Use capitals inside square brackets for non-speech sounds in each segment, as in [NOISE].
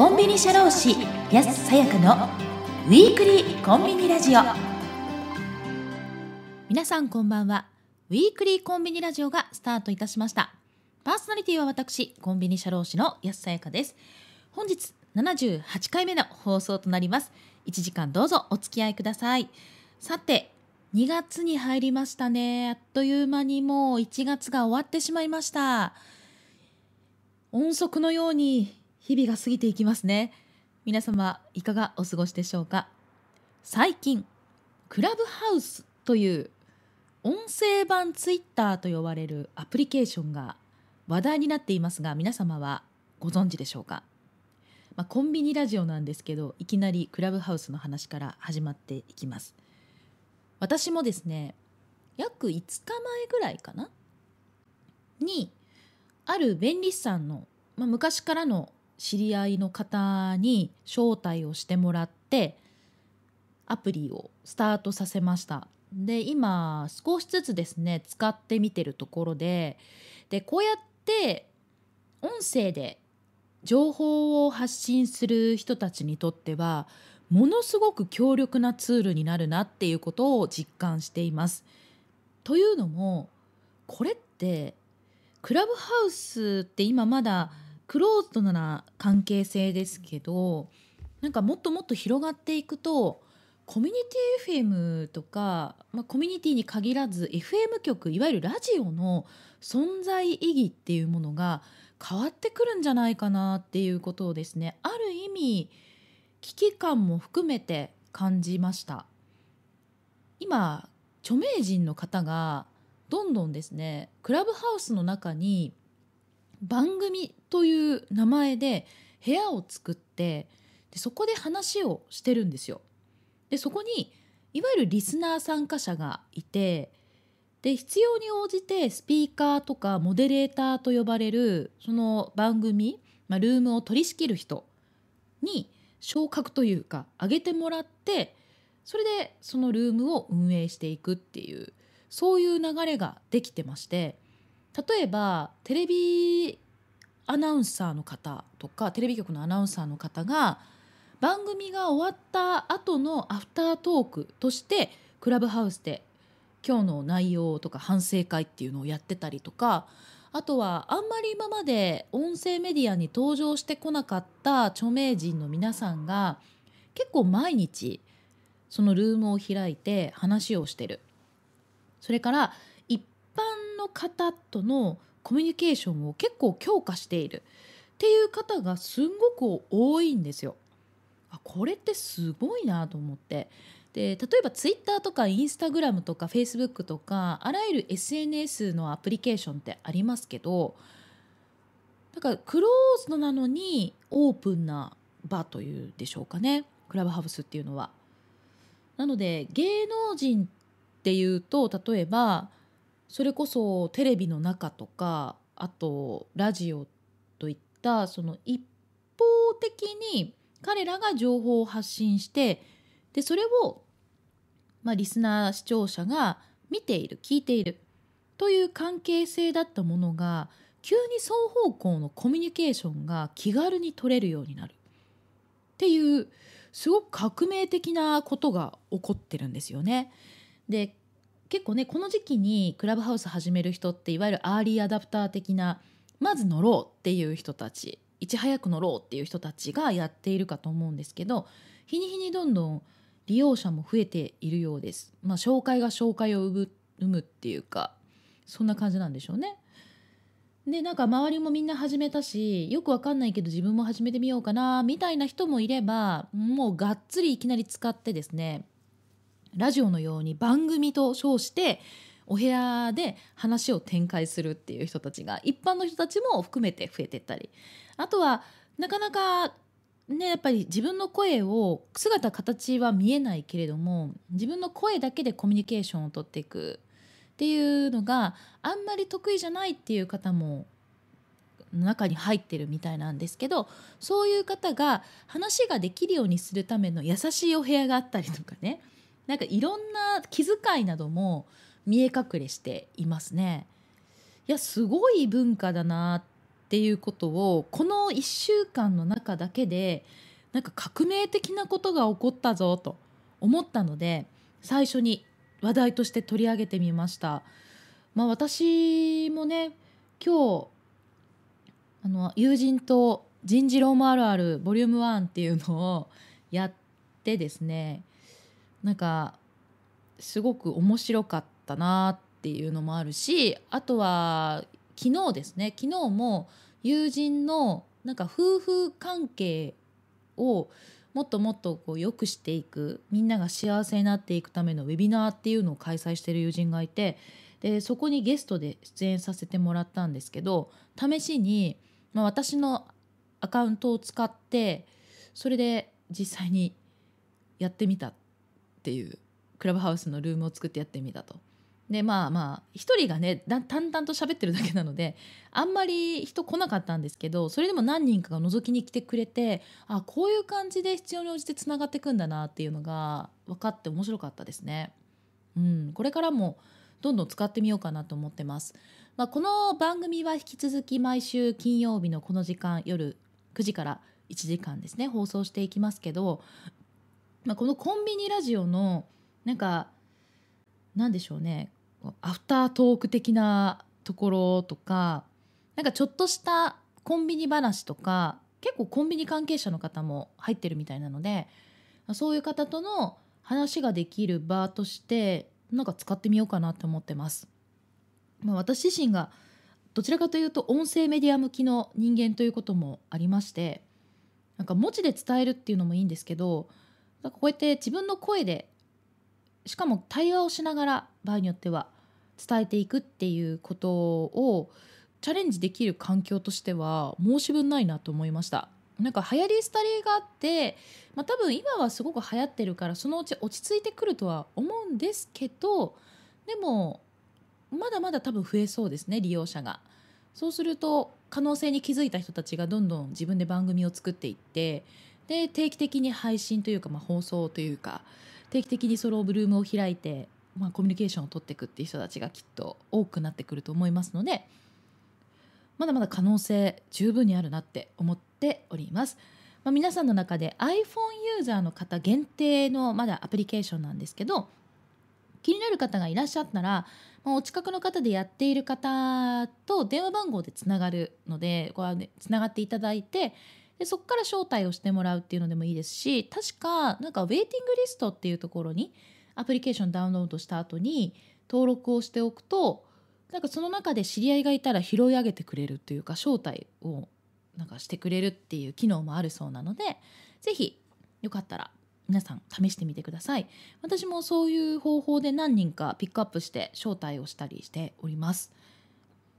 コンビニ社労士安さやかのウィークリーコンビニラジオ皆さんこんばんはウィークリーコンビニラジオがスタートいたしましたパーソナリティは私コンビニ社労士の安さやかです本日78回目の放送となります1時間どうぞお付き合いくださいさて2月に入りましたねあっという間にもう1月が終わってしまいました音速のように日々が過ぎていきますね皆様いかがお過ごしでしょうか最近クラブハウスという音声版ツイッターと呼ばれるアプリケーションが話題になっていますが皆様はご存知でしょうか、まあ、コンビニラジオなんですけどいきなりクラブハウスの話から始まっていきます私もですね約5日前ぐらいかなにある便利さんの、まあ、昔からの知り合いの方に招待をしてもらってアプリをスタートさせました。で今少しずつですね使ってみてるところででこうやって音声で情報を発信する人たちにとってはものすごく強力なツールになるなっていうことを実感しています。というのもこれってクラブハウスって今まだ、んクローズドな関係性ですけどなんかもっともっと広がっていくとコミュニティ FM とか、まあ、コミュニティに限らず FM 局いわゆるラジオの存在意義っていうものが変わってくるんじゃないかなっていうことをですねある意味危機感も含めて感じました今著名人の方がどんどんですねクラブハウスの中に番組という名前で部屋を作ってでそこで話をしてるんですよ。でそこにいわゆるリスナー参加者がいてで必要に応じてスピーカーとかモデレーターと呼ばれるその番組、まあ、ルームを取り仕切る人に昇格というか上げてもらってそれでそのルームを運営していくっていうそういう流れができてまして例えばテレビアナウンサーの方とかテレビ局のアナウンサーの方が番組が終わった後のアフタートークとしてクラブハウスで今日の内容とか反省会っていうのをやってたりとかあとはあんまり今まで音声メディアに登場してこなかった著名人の皆さんが結構毎日そのルームを開いて話をしてるそれから一般の方とのコミュニケーションを結構強化しているっていう方がすんごく多いんですよ。あこれってすごいなと思ってで例えば Twitter とか Instagram とか Facebook とかあらゆる SNS のアプリケーションってありますけどだからクローズドなのにオープンな場というでしょうかねクラブハウスっていうのは。なので芸能人っていうと例えばそれこそテレビの中とかあとラジオといったその一方的に彼らが情報を発信してでそれを、まあ、リスナー視聴者が見ている聞いているという関係性だったものが急に双方向のコミュニケーションが気軽に取れるようになるっていうすごく革命的なことが起こってるんですよね。で結構ねこの時期にクラブハウス始める人っていわゆるアーリーアダプター的なまず乗ろうっていう人たちいち早く乗ろうっていう人たちがやっているかと思うんですけど日に日にどんどん利用者も増えているようです。まあ、紹介が紹介を生むっていうかそんな感じなんでしょうね。でなんか周りもみんな始めたしよくわかんないけど自分も始めてみようかなみたいな人もいればもうがっつりいきなり使ってですねラジオのように番組と称してお部屋で話を展開するっていう人たちが一般の人たちも含めて増えてったりあとはなかなかねやっぱり自分の声を姿形は見えないけれども自分の声だけでコミュニケーションをとっていくっていうのがあんまり得意じゃないっていう方も中に入ってるみたいなんですけどそういう方が話ができるようにするための優しいお部屋があったりとかねなんかいろんな気遣いなども見え隠れしていますね。いやすごい文化だなっていうことをこの1週間の中だけでなんか革命的なことが起こったぞと思ったので最初に話題として取り上げてみました。まあ、私もね今日あの友人と「人事ロームあるあるボリューム1っていうのをやってですねなんかすごく面白かったなっていうのもあるしあとは昨日ですね昨日も友人のなんか夫婦関係をもっともっとこう良くしていくみんなが幸せになっていくためのウェビナーっていうのを開催してる友人がいてでそこにゲストで出演させてもらったんですけど試しに、まあ、私のアカウントを使ってそれで実際にやってみたっっていうクラブハウスのルームを作ってやってみたと。でまあまあ一人がね淡々と喋ってるだけなのであんまり人来なかったんですけどそれでも何人かが覗きに来てくれてあこういう感じで必要に応じてつながっていくんだなっていうのが分かって面白かったですね。うん、これからもどんどん使ってみようかなと思ってます。まあ、この番組は引き続き毎週金曜日のこの時間夜9時から1時間ですね放送していきますけどまあ、このコンビニラジオのなんかなんでしょうねアフタートーク的なところとかなんかちょっとしたコンビニ話とか結構コンビニ関係者の方も入ってるみたいなのでそういう方との話ができる場としてなんか使ってみようかなと思ってます。まあ、私自身がどちらかというと音声メディア向きの人間ということもありましてなんか文字で伝えるっていうのもいいんですけどこうやって自分の声でしかも対話をしながら場合によっては伝えていくっていうことをチャレンジできる環境としては申し分ないなと思いました。なんか流行りリーがあって、まあ、多分今はすごく流行ってるからそのうち落ち着いてくるとは思うんですけどでもまだまだ多分増えそうですね利用者が。そうすると可能性に気づいた人たちがどんどん自分で番組を作っていってで定期的に配信というか、まあ、放送というか定期的にそのブルームを開いて、まあ、コミュニケーションを取っていくっていう人たちがきっと多くなってくると思いますのでまだまだ可能性十分にあるなって思っております。まあ、皆さんの中で iPhone ユーザーの方限定のまだアプリケーションなんですけど気になる方がいらっしゃったら、まあ、お近くの方でやっている方と電話番号でつながるのでこう、ね、つながっていただいてでそこから招待をしてもらうっていうのでもいいですし確かなんかウェイティングリストっていうところにアプリケーションダウンロードした後に登録をしておくとなんかその中で知り合いがいたら拾い上げてくれるというか招待をなんかしてくれるっていう機能もあるそうなので是非よかったら皆さん試してみてください私もそういう方法で何人かピックアップして招待をしたりしております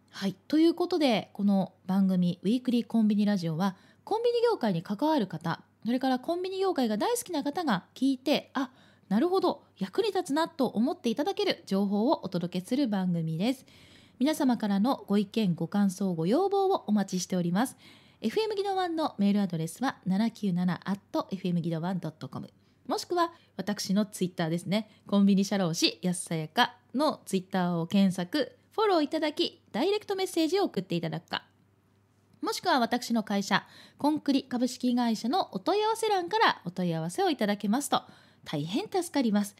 はいということでこの番組「ウィークリーコンビニラジオは」はコンビニ業界に関わる方それからコンビニ業界が大好きな方が聞いてあなるほど役に立つなと思っていただける情報をお届けする番組です皆様からのご意見ご感想ご要望をお待ちしております FM ギドワンのメールアドレスは 797-FM ギドワン .com もしくは私のツイッターですねコンビニ社労士安さやかのツイッターを検索フォローいただきダイレクトメッセージを送っていただくかもしくは私の会社コンクリ株式会社のお問い合わせ欄からお問い合わせをいただけますと大変助かります。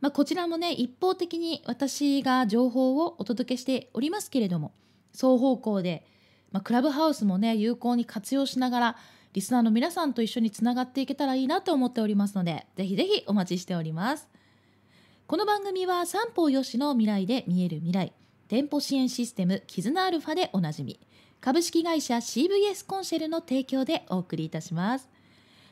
まあ、こちらもね一方的に私が情報をお届けしておりますけれども双方向で、まあ、クラブハウスもね有効に活用しながらリスナーの皆さんと一緒につながっていけたらいいなと思っておりますのでぜひぜひお待ちしております。この番組は三方よしの未来で見える未来店舗支援システム絆アルファでおなじみ。株式会社 CVS コンシェルの提供でお送りいたします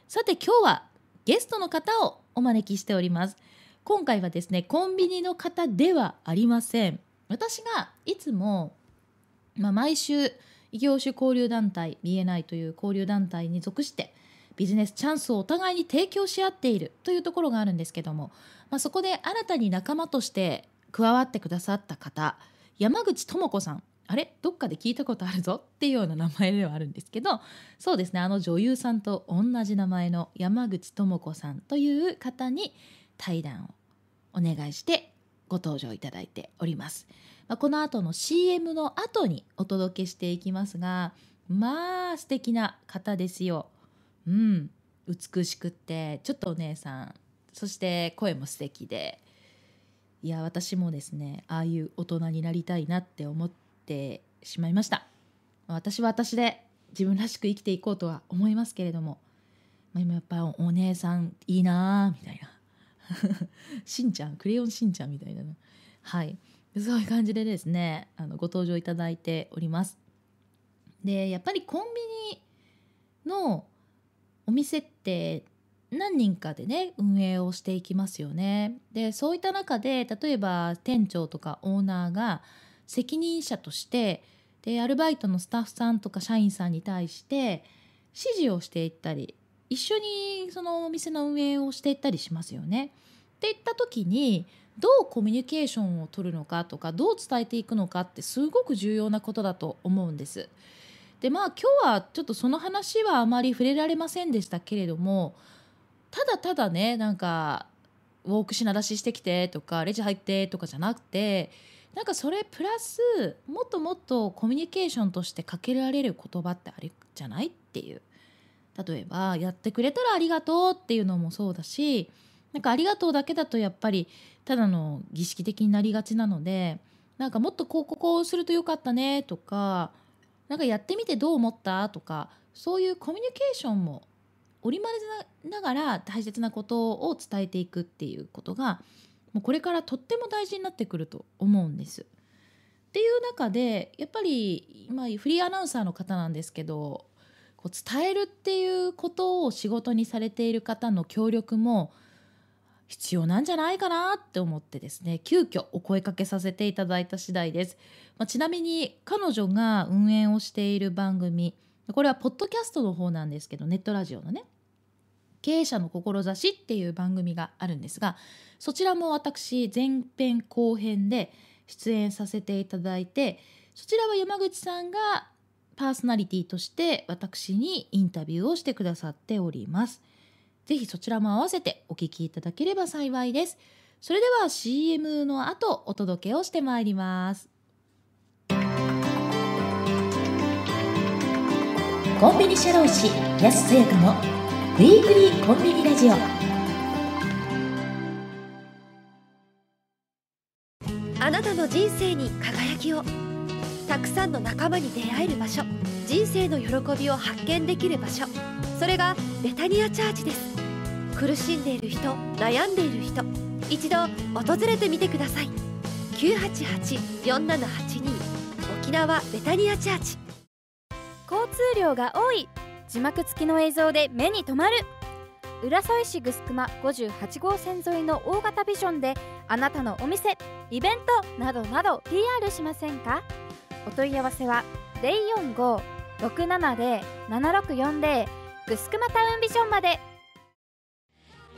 さて今日はゲストの方をお招きしております今回はですねコンビニの方ではありません私がいつも、まあ、毎週異業種交流団体 BNI という交流団体に属してビジネスチャンスをお互いに提供し合っているというところがあるんですけども、まあ、そこで新たに仲間として加わってくださった方山口智子さんあれどっかで聞いたことあるぞっていうような名前ではあるんですけどそうですねあの女優さんと同じ名前の山口智子さんという方に対談をお願いしてご登場いただいております。まあ、この後の CM の後にお届けしていきますがまあ素敵な方ですよ。うん、美しくってちょっとお姉さんそして声も素敵でいや私もですねああいう大人になりたいなって思ってってしまいました私は私で自分らしく生きていこうとは思いますけれども、ま今やっぱお姉さんいいなーみたいな [LAUGHS] しんちゃんクレヨンしんちゃんみたいなはいそういう感じでですねあのご登場いただいておりますでやっぱりコンビニのお店って何人かでね運営をしていきますよねでそういった中で例えば店長とかオーナーが責任者としてでアルバイトのスタッフさんとか社員さんに対して指示をしていったり一緒にそのお店の運営をしていったりしますよね。っていった時にどうコミュニケーションを取るのかとかどう伝えていくのかってすごく重要なことだと思うんです。でまあ今日はちょっとその話はあまり触れられませんでしたけれどもただただねなんかウォーク品出ししてきてとかレジ入ってとかじゃなくてなんかそれプラスもっともっとコミュニケーションとしてかけられる言葉ってあるじゃないっていう例えばやってくれたらありがとうっていうのもそうだしなんかありがとうだけだとやっぱりただの儀式的になりがちなのでなんかもっとこうここをするとよかったねとか何かやってみてどう思ったとかそういうコミュニケーションも織り交ぜながら大切なことを伝えていくっていうことがもうこれからとっても大事になってくると思うんです。っていう中でやっぱり今フリーアナウンサーの方なんですけどこう伝えるっていうことを仕事にされている方の協力も必要なんじゃないかなって思ってですね急遽お声かけさせていただいた次第です、まあ、ちなみに彼女が運営をしている番組これはポッドキャストの方なんですけどネットラジオのね経営者の志っていう番組があるんですがそちらも私前編後編で出演させていただいてそちらは山口さんがパーソナリティとして私にインタビューをしてくださっております。ぜひそちらも合わせてお聞きいただければ幸いです。それでは CM の後お届けをしてまいります。コンビニ社労士安末のウィークリーコンビニラジオ」あなたの人生に輝きをたくさんの仲間に出会える場所人生の喜びを発見できる場所それがベタニアチャーチです苦しんでいる人悩んでいる人一度訪れてみてください988-4782沖縄ベタニアチャーチ交通量が多い字幕付きの映像で目に留まる浦添市ぐすくま58号線沿いの大型ビジョンであなたのお店イベントなどなど PR しませんかお問い合わせは045-670-7640ぐすくまタウンビジョンまで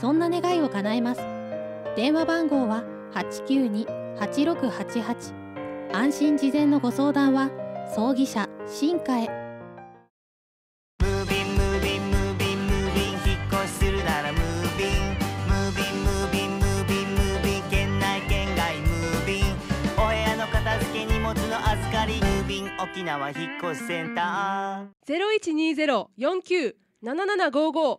そんな願いを叶えます電話番号は八九二八六八八。安心事前のご相談は葬儀社新華へ沖縄引っ越しセンター0120-49-7755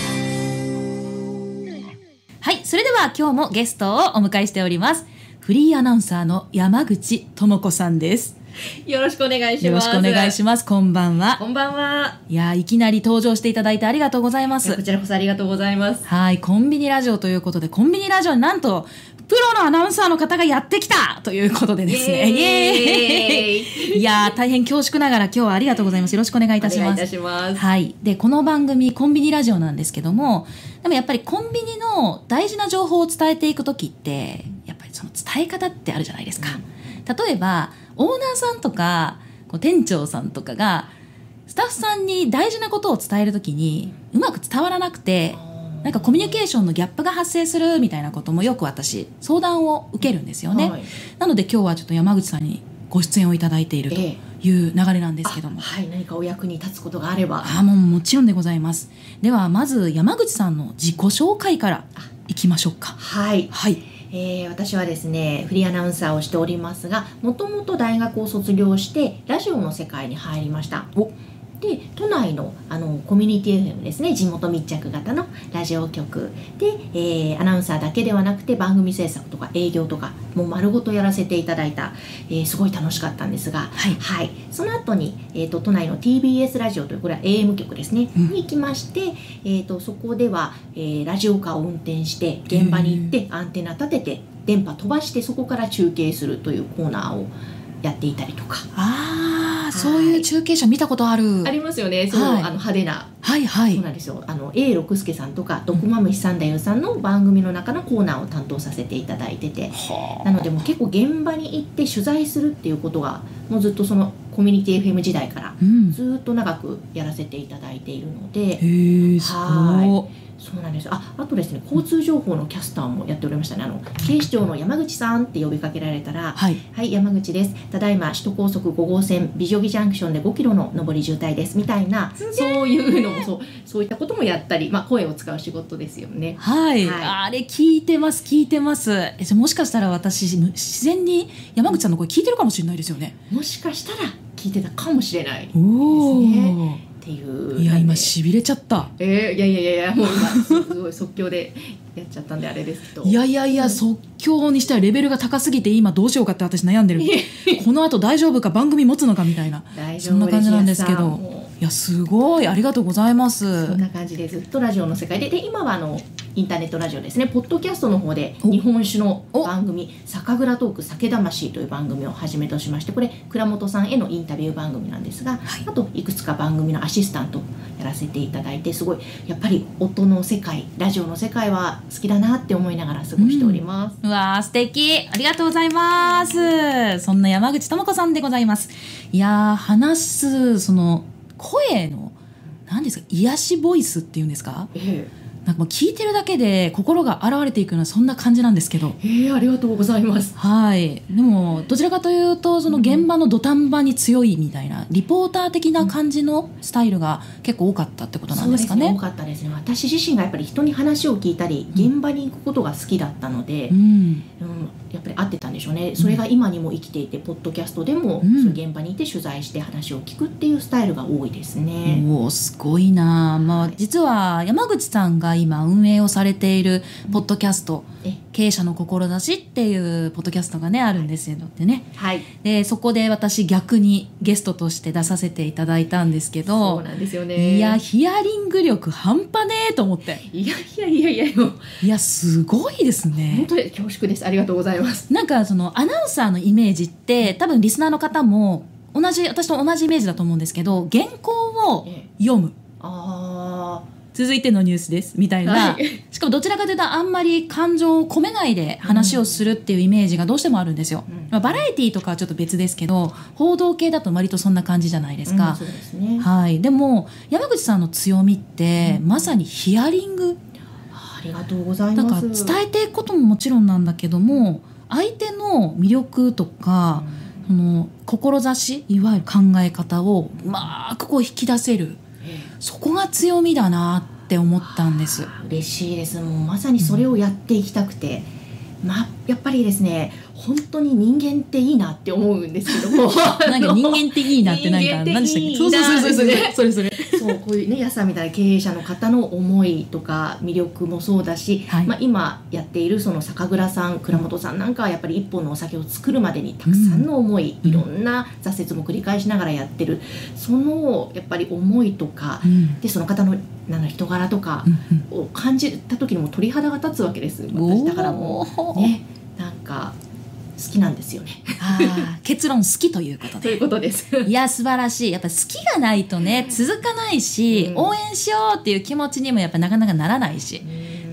それでは今日もゲストをお迎えしております。フリーアナウンサーの山口智子さんです。よろしくお願いします。よろしくお願いします。こんばんは。こんばんは。いや、いきなり登場していただいてありがとうございます。こちらこそありがとうございます。はい、コンビニラジオということで、コンビニラジオなんとプロのアナウンサーの方がやってきたということでですね。イエーイいや大変恐縮ながら今日はありがとうございます。よろしくお願いいたします。いいますはい。で、この番組、コンビニラジオなんですけども、でもやっぱりコンビニの大事な情報を伝えていく時って、やっぱりその伝え方ってあるじゃないですか。例えば、オーナーさんとか、こう店長さんとかが、スタッフさんに大事なことを伝えるときに、うまく伝わらなくて、なんかコミュニケーションのギャップが発生するみたいなこともよく私相談を受けるんですよね、はい、なので今日はちょっと山口さんにご出演をいただいているという流れなんですけども、ええ、はい何かお役に立つことがあればあもうもちろんでございますではまず山口さんの自己紹介からいきましょうかはい、はいえー、私はですねフリーアナウンサーをしておりますがもともと大学を卒業してラジオの世界に入りましたおで都内のあのコミュニティ FM ですね地元密着型のラジオ局で、えー、アナウンサーだけではなくて番組制作とか営業とかもう丸ごとやらせていただいた、えー、すごい楽しかったんですが、はい、はい、その後に、えーと、都内の TBS ラジオというこれは AM 局ですね、うん、に行きまして、えーと、とそこでは、えー、ラジオカーを運転して現場に行ってアンテナ立てて電波飛ばしてそこから中継するというコーナーをやっていたりとか。あーそういう中継車見たことある。ありますよね。その、はい、あの派手な。はいはい。そうなんですよ。あの A 六輔さんとかドクマムヒシ三太夫さんの番組の中のコーナーを担当させていただいてて、うん、なのでも結構現場に行って取材するっていうことがもうずっとそのコミュニティ FM 時代からずっと長くやらせていただいているので、うん、はい。そうなんですああとですね交通情報のキャスターもやっておりましたねあの警視庁の山口さんって呼びかけられたら、はい、はい、山口ですただいま首都高速5号線美女木ジャンクションで5キロの上り渋滞ですみたいなそういうのもそうそういったこともやったり、まあ、声を使う仕事ですよね、はい、はい、あれ聞いてます聞いてますえもしかしたら私自然に山口さんの声聞いてるかもしれないですよねもしかしたら聞いてたかもしれないですね。っていういや今しびれちゃったえー、いやいやいやいやもう今すごい即興でやっちゃったんであれですけどいやいやいや、即興にしてはレベルが高すぎて今どうしようかって私悩んでる [LAUGHS] このあと大丈夫か番組持つのかみたいなそんな感じなんですけど。いやすごいありがとうございます。そんな感じでずっとラジオの世界でで今はあのインターネットラジオですねポッドキャストの方で日本酒の番組「酒蔵トーク酒魂」という番組をはじめとしましてこれ倉本さんへのインタビュー番組なんですが、はい、あといくつか番組のアシスタントやらせていただいてすごいやっぱり音の世界ラジオの世界は好きだなって思いながら過ごしております。うん、うわ素敵ありがとうございますそんな山口智子さんでございます。いや話すその声の何ですか癒しボイスっていうんですか、ええ、なんかもう聞いてるだけで心が洗われていくようなそんな感じなんですけど。えー、ありがとうございます。はい。でもどちらかというとその現場の土壇場に強いみたいな、リポーター的な感じのスタイルが結構多かったってことなんですかね。ね多かったですね。私自身がやっぱり人に話を聞いたり、現場に行くことが好きだったので、うん、うん、やっぱり合ってたんでしょうね。それが今にも生きていて、ポッドキャストでも、現場にいて取材して話を聞くっていうスタイルが多いですね。おおすごいな。まあ、実は山口さんが今運営をされているポッドキャスト、経営者の志っていうポッドキャストがねあるんですよってね、はい、でそこで私逆にゲストとして出させていただいたんですけどそうなんですよねいやヒアリング力半端ねえと思っていやいやいやいやいやすごいですね本当に恐縮ですありがとうございますなんかそのアナウンサーのイメージって多分リスナーの方も同じ私と同じイメージだと思うんですけど原稿を読む、ええ、ああ続いてのニュースですみたいな、はい、しかもどちらかというとあんまり感情を込めないで話をするっていうイメージがどうしてもあるんですよ、うん、まあ、バラエティーとかはちょっと別ですけど報道系だと割とそんな感じじゃないですか、うんで、ね、はい、でも山口さんの強みって、うん、まさにヒアリングありがとうございますなんか伝えていくことももちろんなんだけども相手の魅力とか、その志いわゆる考え方をうまくこう引き出せる、そこが強みだなって思ったんです嬉しいですもうまさにそれをやっていきたくて、まあ、やっぱりですね本当に人間っていいなって思うんですけどもなん [LAUGHS] か人間っていいなってなんか何でしたっけそうそうそうそうそれそれそうこういうね安さんみたいな経営者の方の思いとか魅力もそうだし、はい、まあ、今やっているその酒蔵さん蔵元さんなんかはやっぱり一本のお酒を作るまでにたくさんの思い、うん、いろんな挫折も繰り返しながらやってるそのやっぱり思いとか、うん、でその方のなん人柄とかを感じた時にも鳥肌が立つわけです、私だからもうねなんか。好きなんですよね。結論好きということで。ということです。いや素晴らしい。やっぱ好きがないとね続かないし、うん、応援しようっていう気持ちにもやっぱなかなかならないし。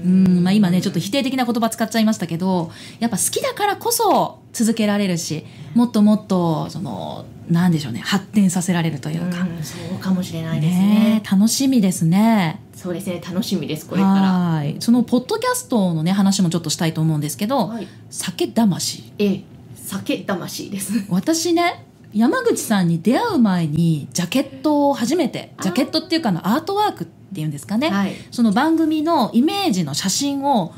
うんまあ、今ねちょっと否定的な言葉使っちゃいましたけどやっぱ好きだからこそ続けられるしもっともっとそのなんでしょうね発展させられるというか、うん、そうかもしれないですね、ね、楽しみですねそうですね楽しみですこれからはいそのポッドキャストのね話もちょっとしたいと思うんですけど、はい、酒魂ええ酒魂です [LAUGHS] 私ね山口さんに出会う前にジャケットを初めてジャケットっていうかのアートワークっていうんですかね、はい、その番組のイメージの写真を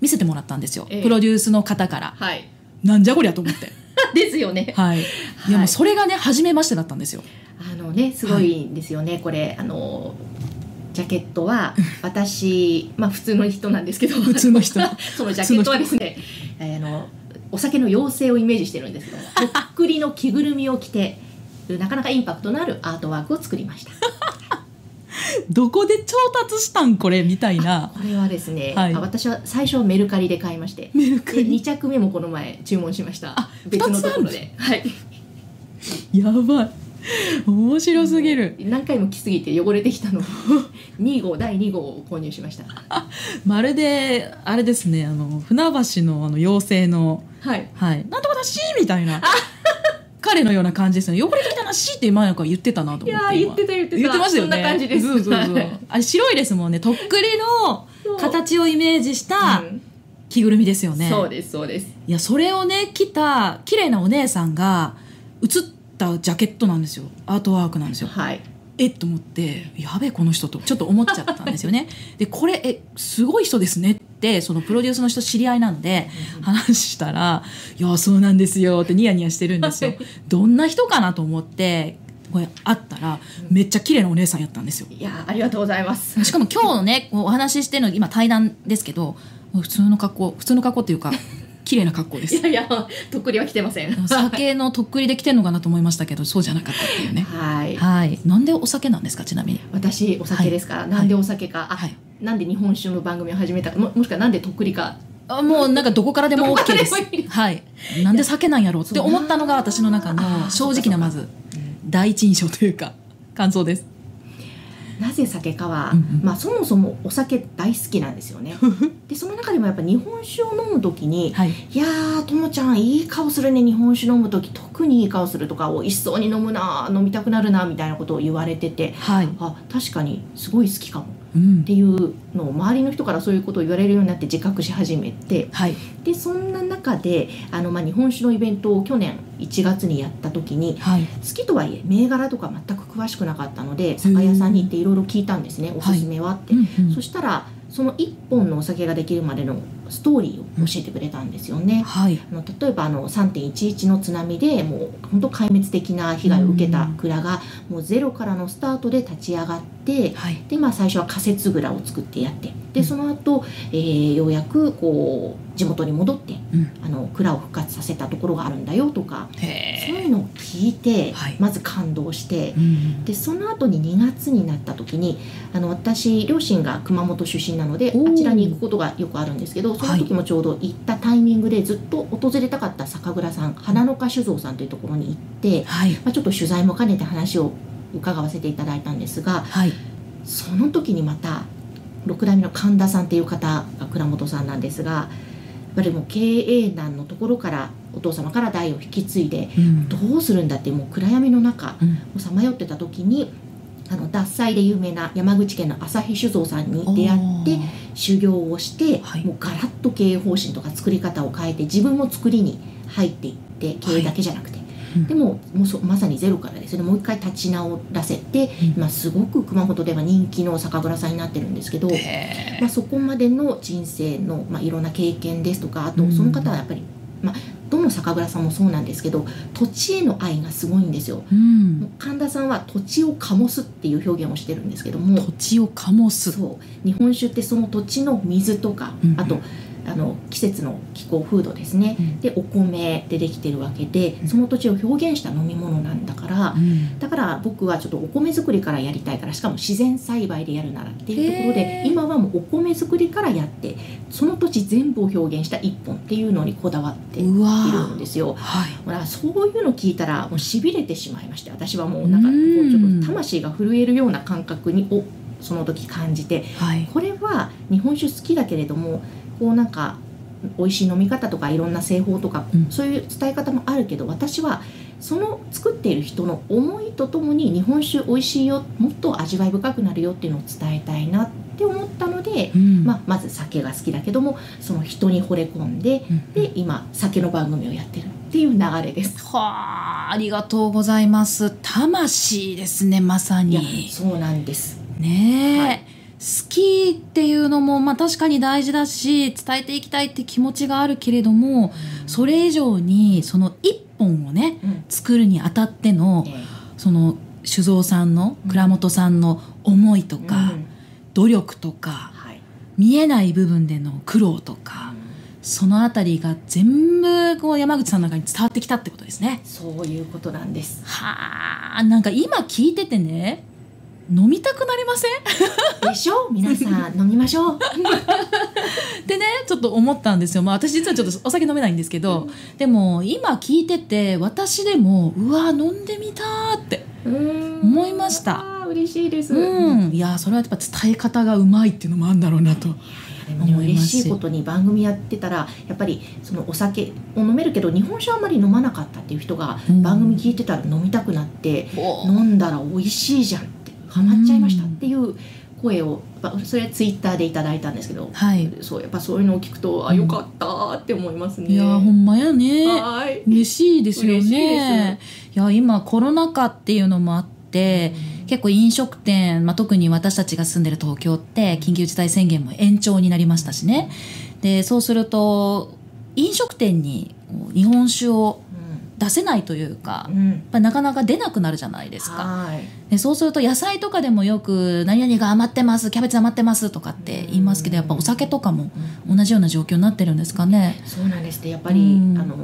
見せてもらったんですよ、ええ、プロデュースの方から、はい、なんじゃこりゃと思ってですよね。はい。もそれがね初めましてだったんですよ。あのねすごいんですよね、はい、これあのジャケットは私まあ普通の人なんですけど普通の人 [LAUGHS] そのジャケットはですねあのお酒の妖精をイメージしてるんですけど [LAUGHS] とっくりの着ぐるみを着てなかなかインパクトのあるアートワークを作りました。どこで調達したんこれみたいなこれはですね、はい、私は最初メルカリで買いましてメルカリ2着目もこの前注文しましたあ別のところで、はい、やばい面白すぎる何回も来すぎて汚れてきたのを2号第2号を購入しましたまるであれですねあの船橋のあの妖精の「はい、はい、なんとかだし!」みたいな彼のような感じですね汚れてきたなしって前なんか言ってたなと思っていや言ってた言ってた言ってましたよねそんな感じですそうそうそう [LAUGHS] あれ白いですもんねとっくりの形をイメージした着ぐるみですよね、そうですそうですいやそれをね着た綺麗なお姉さんが写ったジャケットなんですよアートワークなんですよはいえっと思ってやべえこの人とちょっと思っちゃったんですよね [LAUGHS] でこれえすごい人ですねってそのプロデュースの人知り合いなんで話したら「いやそうなんですよ」ってニヤニヤしてるんですよ。どんな人かなと思ってこれあったらめっちゃ綺麗なお姉さんやったんですよ。いやありがとうございます。しかも今日のねお話ししてるの今対談ですけど普通の格好普通の格好っていうか綺麗な格好ですいやいやとっくりは来てません酒のとっくりで来てんのかなと思いましたけどそうじゃなかったっていうねはいはいなんでお酒なんですかちなみに私お酒ですから、はい、なんでお酒か、はい、なんで日本酒の番組を始めたももしくはなんでとっくりかあもうなんかどこからでも OK です。はい。なんで酒なんやろうって思ったのが私の中の正直なまず第一印象というか感想です。なぜ酒かは、まあ、そもそもお酒大好きなんですよね。[LAUGHS] でその中でもやっぱ日本酒を飲む時に「はい、いやーともちゃんいい顔するね日本酒飲む時特にいい顔する」とか「おいしそうに飲むな飲みたくなるな」みたいなことを言われてて、はい、あ確かにすごい好きかもっていうのを周りの人からそういうことを言われるようになって自覚し始めて、はい、でそんな中であの、まあ、日本酒のイベントを去年1月にやった時に、はい、好きとはいえ銘柄とか全く詳しくなかったので酒屋さんに行っていろいろ聞いたんですねおすすめはって。はいうんうん、そしたらその1本のお酒ができるまでのストーリーを教えてくれたんですよね。はい、あの例えばあの3.11の津波でもう本当壊滅的な被害を受けた蔵が、もうゼロからのスタートで立ち上がって、はい、でまあ、最初は仮設蔵を作ってやってでその後、えー、ようやくこう地元に戻って、うん、あの蔵を復活させたところがあるんだよとかそういうのを聞いて、はい、まず感動して、うん、でその後に2月になった時にあの私両親が熊本出身なのであちらに行くことがよくあるんですけどその時もちょうど行ったタイミングでずっと訪れたかった酒蔵さん花の花酒造さんというところに行って、はい、まあ、ちょっと取材も兼ねて話を伺わせていただいたんですが、はい、その時にまた六代目の神田さんっていう方が倉本さんなんですがやっぱりもう経営難のところからお父様から代を引き継いで、うん、どうするんだってもう暗闇の中さまよってた時にあの脱菜で有名な山口県の朝日酒造さんに出会って修行をして、はい、もうガラッと経営方針とか作り方を変えて自分も作りに入っていって経営だけじゃなくて、はいうん、でももうまさにゼロからですねもう一回立ち直らせて、うん、今すごく熊本では人気の酒蔵さんになってるんですけど、まあ、そこまでの人生の、まあ、いろんな経験ですとかあとその方はやっぱり、まあ、どの酒蔵さんもそうなんですけど土地への愛がすごいんですよ、うん、神田さんは土地を醸すっていう表現をしてるんですけども土地を醸すそう日本酒ってその土地の水とか、あと、うんあの季節の気候風土ですね、うん、でお米でできてるわけでその土地を表現した飲み物なんだから、うん、だから僕はちょっとお米作りからやりたいからしかも自然栽培でやるならっていうところで今はもうお米作りからやってその土地全部を表現した一本っていうのにこだわっているんですよ。はい、らそういうの聞いたらもうしびれてしまいまして私はもうなんかこうちょっと魂が震えるような感覚にをその時感じて、はい、これは日本酒好きだけれどもこうなんか美味しい飲み方とかいろんな製法とか、うん、そういう伝え方もあるけど私はその作っている人の思いとともに日本酒美味しいよもっと味わい深くなるよっていうのを伝えたいなって思ったので、うん、まあ、まず酒が好きだけどもその人に惚れ込んでうん、で今酒の番組をやってるっていう流れです。はあありがとうございます魂ですねまさに。そうなんですね、はい好きっていうのも、まあ、確かに大事だし伝えていきたいって気持ちがあるけれども、うん、それ以上にその一本をね、うん、作るにあたっての、その酒造さんの蔵元さんの思いとか、うん、努力とか、はい、見えない部分での苦労とか。そのあたりが全部こう山口さんの中に伝わってきたってことですね。そういうことなんです。はあ、なんか今聞いててね、飲みたくなりませんでしょ皆さん飲みましょうでねちょっと思ったんですよ、まあ、私実はちょっとお酒飲めないんですけど、うん、でも今聞いてて私でもうわ飲んでみたって思いましたあ嬉しいです、うん、いやそれはやっぱ伝え方がうまいっていうのもあるんだろうなと。嬉しいことに番組やってたらやっぱりそのお酒を飲めるけど日本酒あんまり飲まなかったっていう人が番組聞いてたら飲みたくなって、飲んだら美味しいじゃんってハマっちゃいましたっていう声を、うん、それはツイッターでいただいたんですけど、はい、そうやっぱそういうのを聞くと、あよかったって思いますね。いやほんまやね。はい嬉しいですよね。いいや今コロナ禍っていうのもあって、うん、結構飲食店、まあ、特に私たちが住んでる東京って緊急事態宣言も延長になりましたしねでそうすると飲食店に日本酒を出せないというか、うん、なかなか出なくなるじゃないですかでそうすると野菜とかでもよく「何々が余ってますキャベツ余ってます」とかって言いますけどやっぱお酒とかも同じような状況になってるんですかね。そうなんです、ね、やっぱり、うん、あの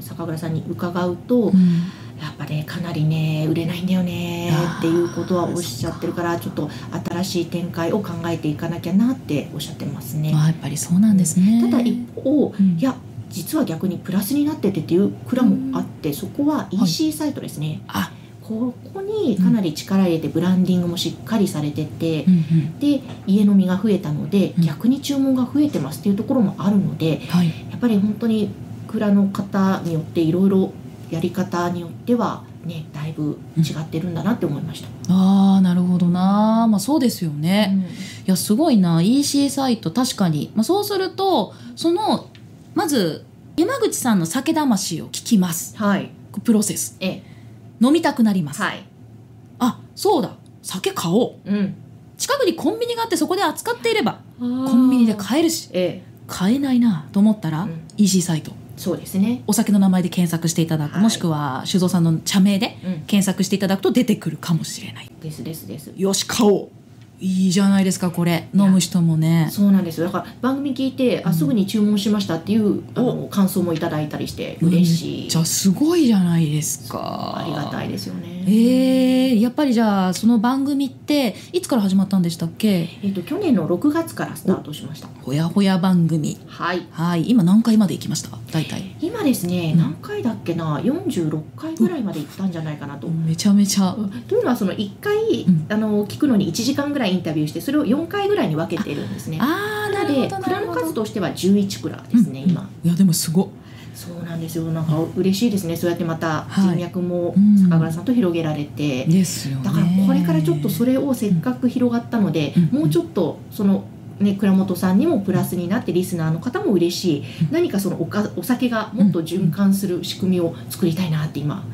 坂倉さんに伺うと、うんやっぱねかなりね売れないんだよねっていうことはおっしゃってるからちょっと新しい展開を考えていかなきゃなっておっしゃってますね。あ、やっぱりそうなんですね、うん、ただ一方、うん、いや実は逆にプラスになっててっていう蔵もあって、そこは EC サイトですね。はい、ここにかなり力入れてブランディングもしっかりされてて、うん、で家飲みが増えたので、逆に注文が増えてますっていうところもあるので、はい、やっぱり本当に蔵の方によっていろいろやり方によってはねだいぶ違ってるんだなって思いました。うん、あなるほどな、まあ、そうですよね、うん、いやすごいな EC サイト確かに、まあ、そうするとそのまず山口さんの酒魂を聞きます、はいプロセスええ飲みたくなります、はいあそうだ酒買おううん近くにコンビニがあってそこで扱っていればコンビニで買えるしええ買えないなと思ったら、うん EC サイトそうですねお酒の名前で検索していただく、はいもしくは酒造さんの茶名で検索していただくと出てくるかもしれないですですですよし買おういいじゃないですかこれ飲む人もねそうなんですよだから番組聞いて、あすぐに注文しましたっていう、うあの感想もいただいたりして嬉しい、じゃすごいじゃないですかありがたいですよねえー、やっぱりじゃあその番組っていつから始まったんでしたっけえっ、と去年の6月からスタートしましたほやほや番組はいはい今何回まで行きました大体今ですね、うん、何回だっけな46回ぐらいまで行ったんじゃないかなと、うん、めちゃめちゃというのはその1回、あの聞くのに1時間ぐらいインタビューしてそれを4回ぐらいに分けてるんですねああなるので蔵の数としては11蔵ですね、うん、今いやでもすごそうなんですよなんか嬉しいですねそうやってまた人脈も酒蔵さんと広げられて、はいうん、だからこれからちょっとそれをせっかく広がったので、うん、もうちょっとそのね、倉本さんにもプラスになってリスナーの方も嬉しい何かそのおかお酒がもっと循環する仕組みを作りたいなって今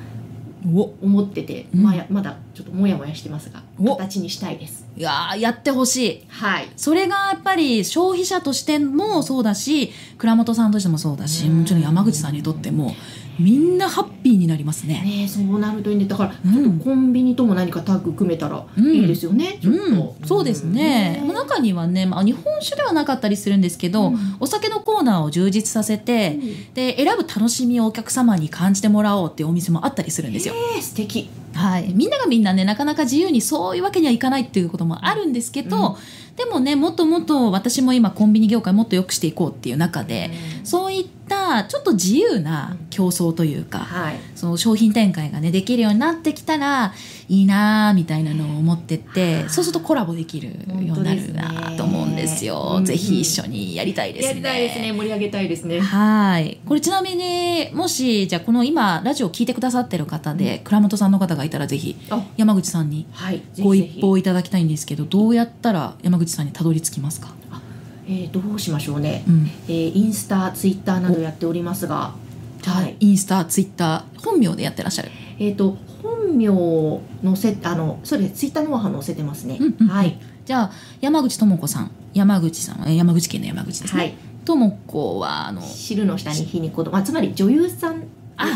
思ってて、まあ、まだちょっともやもやしてますが形にしたいですいややってほしい、はい、それがやっぱり消費者としてもそうだし倉本さんとしてもそうだしもちろん山口さんにとってもみんなハッピーになりますね。ねそうなるといいね。だから、うん、コンビニとも何かタッグ組めたらいいですよね。うんうん、そうですね。中にはね、まあ日本酒ではなかったりするんですけど、お酒のコーナーを充実させて、で選ぶ楽しみをお客様に感じてもらおうっていうお店もあったりするんですよ。素敵。はい、みんながみんなねなかなか自由にそういうわけにはいかないっていうこともあるんですけど、うん、でもねもっともっと私も今コンビニ業界もっと良くしていこうっていう中で、うん、そういったちょっと自由な競争というか、うんはい、その商品展開がねできるようになってきたらいいなーみたいなのを思っててそうするとコラボできるようになるなと思うんですよ、すね、ぜひ一緒にやりたいですねやりたいですね盛り上げたいですねはいこれちなみにもしじゃあこの今ラジオを聞いてくださってる方で、うん、倉本さんの方がいたらぜひ山口さんにご一報いただきたいんですけど、はい、どうやったら山口さんにたどり着きますかえー、どうしましょうね、うん、えー、インスタツイッターなどやっておりますがはい、インスタツイッター本名でやってらっしゃるえっ、ー、と本名を載せあのそれツイッターのは載せてますね、うんうん、はいじゃあ山口智子さん山口さん山口県の山口ですね、はい智子はあの汁の下に火に子供、まあ、つまり女優さん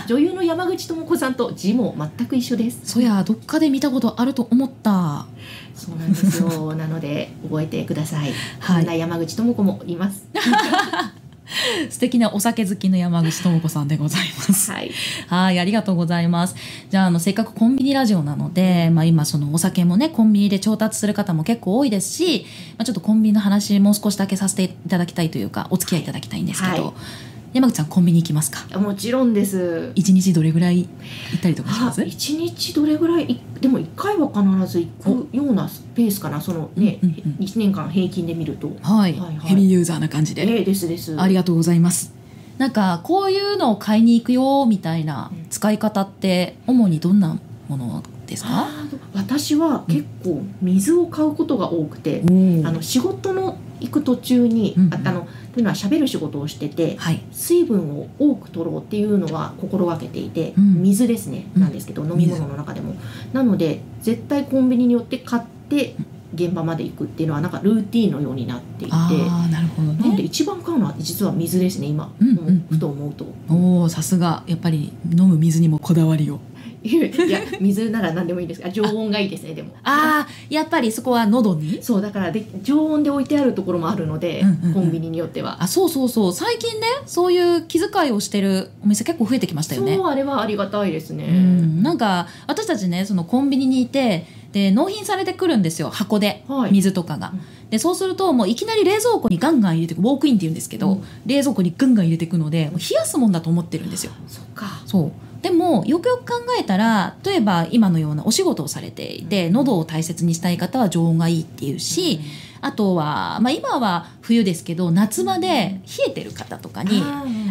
女優の山口智子さんと字も全く一緒ですそやどっかで見たことあると思ったそうなんですよなので覚えてください、[LAUGHS] はい、山口智子もいます [LAUGHS] [LAUGHS] 素敵なお酒好きの山口智子さんでございます。はい、はいありがとうございます。じゃああのせっかくコンビニラジオなので、まあ、今そのお酒もねコンビニで調達する方も結構多いですし、まあ、ちょっとコンビニの話もう少しだけさせていただきたいというかお付き合いいただきたいんですけど。はい山口さんコンビニ行きますかもちろんです一日どれぐらい行ったりとかします一日どれぐらいでも1回は必ず行くようなスペースかなそのね、うんうんうん、1年間平均で見ると、はい、はいはいヘビーユーザーな感じで、えー、ですですありがとうございますなんかこういうのを買いに行くよみたいな使い方って主にどんなものですか私は結構水を買うことが多くて、うん、あの仕事の行く途中に、うんうん、あのというのは喋る仕事をしてて、はい、水分を多く取ろうっていうのは心がけていて、うん、水ですね、なんですけど、うん、飲み物の中でもなので絶対コンビニによって買って現場まで行くっていうのはなんかルーティンのようになっていてなるほど、ね、なで一番買うのは実は水ですね今、うんうん、ふと思うとおさすがやっぱり飲む水にもこだわりをいや水なら何でもいいですが常温がいいですねでもああやっぱりそこは喉にそうだからで常温で置いてあるところもあるので、うんうんうん、コンビニによってはあそうそうそう最近ねそういう気遣いをしてるお店結構増えてきましたよねそうあれはありがたいですね、ん、なんか私たちねそのコンビニにいてで納品されてくるんですよ箱で、はい、水とかが。でそうするともういきなり冷蔵庫にガンガン入れてウォークインって言うんですけど、うん、冷蔵庫にガンガン入れていくので冷やすもんだと思ってるんですよ。そうかそうでもよくよく考えたら例えば今のようなお仕事をされていて、喉を大切にしたい方は常温がいいっていうし、うん、あとは、まあ、今は冬ですけど夏場で冷えてる方とかに、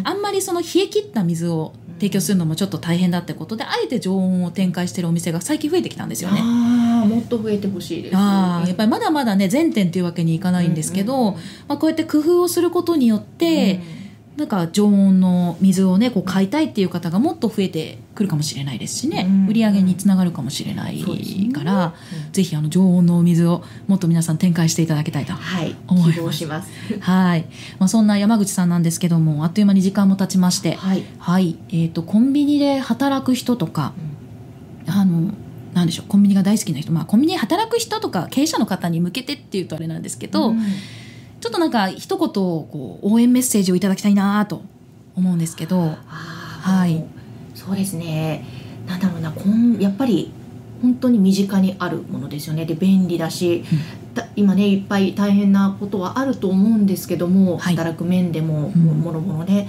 あんまりその冷え切った水を提供するのもちょっと大変だってことであえて常温を展開してるお店が最近増えてきたんですよね。もっと増えてほしいです、あやっぱりまだまだね全店というわけにいかないんですけど、うんうん、まあ、こうやって工夫をすることによって、うんなんか常温の水をねこう買いたいっていう方がもっと増えてくるかもしれないですしね、うん、売り上げにつながるかもしれないから、ね、うん、ぜひあの常温のお水をもっと皆さん展開していただきたいと思います。はい、はい、まあそんな山口さんなんですけども、あっという間に時間も経ちまして、はい、はい、えっ、ー、とコンビニで働く人とか、うん、あのなんでしょうコンビニが大好きな人、まあコンビニで働く人とか経営者の方に向けてっていうとあれなんですけど。うんちょっとなんか一言こう応援メッセージをいただきたいなと思うんですけどはいそうですねなんだろうなこんやっぱり本当に身近にあるものですよねで便利だし、うん、今ねいっぱい大変なことはあると思うんですけども、はい、働く面でも、もろもろね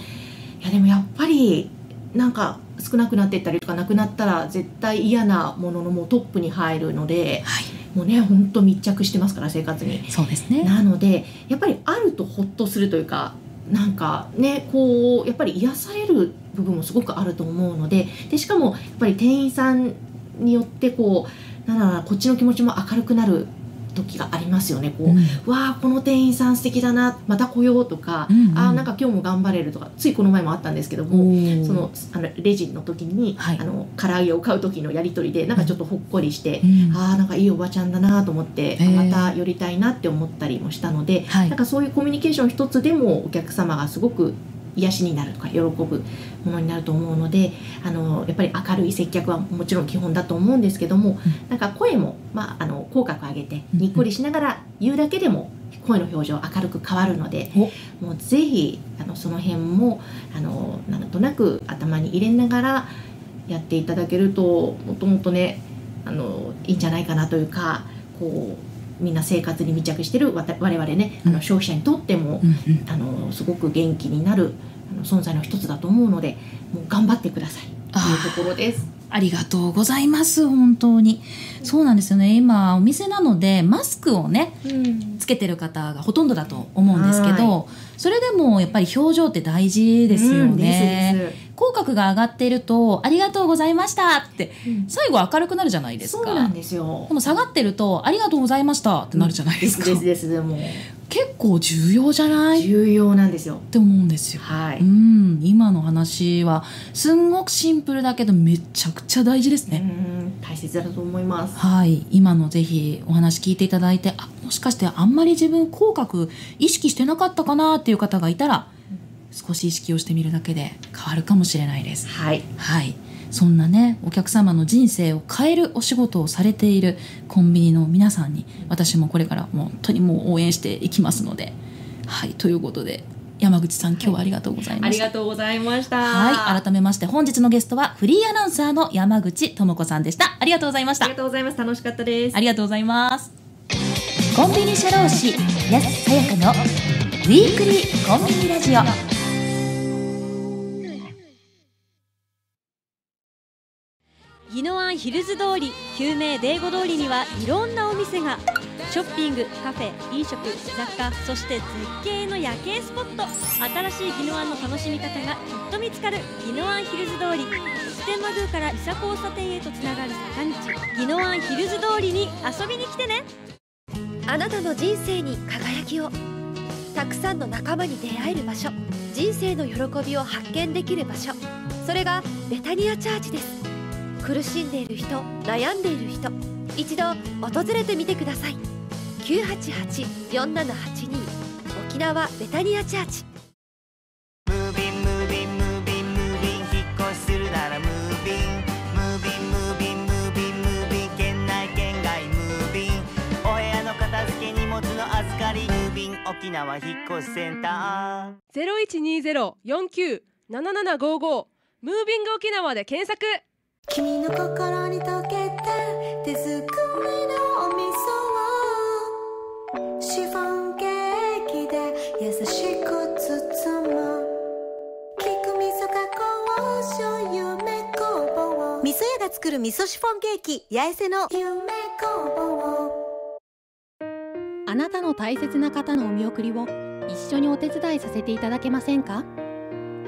いやでもやっぱりなんか少なくなっていったりとかなくなったら絶対嫌なもののもうトップに入るので。はいもうね本当密着してますから生活にそうですねなのでやっぱりあるとほっとするというかなんかねこうやっぱり癒される部分もすごくあると思うのででしかもやっぱり店員さんによってこうなんなろこっちの気持ちも明るくなる時がありますよねこう、うん、わあこの店員さん素敵だなまた来ようとか、うんうん、あなんか今日も頑張れるとかついこの前もあったんですけどもそのあのレジの時に、はい、あの唐揚げを買う時のやり取りでなんかちょっとほっこりして、うん、あなんかいいおばちゃんだなと思って、また寄りたいなって思ったりもしたので、はなんかそういうコミュニケーション一つでもお客様がすごく癒しになるとか喜ぶものになると思うのであのやっぱり明るい接客はもちろん基本だと思うんですけども、うん、なんか声も、まあ、あの口角上げてにっこりしながら言うだけでも声の表情明るく変わるので、うん、もうぜひあのその辺もあのなんとなく頭に入れながらやっていただけるともともとねあのいいんじゃないかなというかこうみんな生活に密着してる我々ねあの消費者にとっても、あのすごく元気になる存在の一つだと思うのでもう頑張ってくださいというところです。ありがとうございます本当にそうなんですよね今お店なのでマスクをね、うん、つけてる方がほとんどだと思うんですけどそれでもやっぱり表情って大事ですよね、うん、口角が上がっていると「ありがとうございました」って、最後明るくなるじゃないですかでも下がってると「ありがとうございました」ってなるじゃないですか、ですですも結構重要じゃない重要なんですよって思うんですよ、はい、うん今の話はすんごくシンプルだけどめちゃくちゃ大事ですね大切だと思いますはい今のぜひお話聞いていただいてあもしかしてあんまり自分口角意識してなかったかなっていう方がいたら、少し意識をしてみるだけで変わるかもしれないですはい、はいそんなねお客様の人生を変えるお仕事をされているコンビニの皆さんに私もこれから本当にもう応援していきますので。はいということで山口さん今日はありがとうございました、はい、ありがとうございましたはい改めまして本日のゲストはフリーアナウンサーの山口智子さんでしたありがとうございましたありがとうございます楽しかったですありがとうございますコンビニ社労士安さやかのウィークリーコンビニラジオ宜野湾ヒルズ通り救命デーゴ通りにはいろんなお店がショッピングカフェ飲食雑貨そして絶景の夜景スポット新しい宜野湾の楽しみ方がきっと見つかる宜野湾ヒルズ通り普天間宮から伊佐交差点へとつながる坂道宜野湾ヒルズ通りに遊びに来てねあなたの人生に輝きをたくさんの仲間に出会える場所人生の喜びを発見できる場所それがベタニアチャーチです苦しんでいる人悩んでいる人一度訪れてみてください沖縄ベタニアチャーチムービンムービンムービンムービン引っ越しするならムービンムービンムービンムービン県内県外ムービンお部屋の片付け荷物の預かりムービン沖縄引っ越しセンター0120-49-7755ムービング沖縄で検索君の心に溶けた手作りのお味噌をシフォンケーキで優しく包む菊味噌加工醤油め工房味噌屋が作る味噌シフォンケーキ八重瀬の夢工房あなたの大切な方のお見送りを一緒にお手伝いさせていただけませんか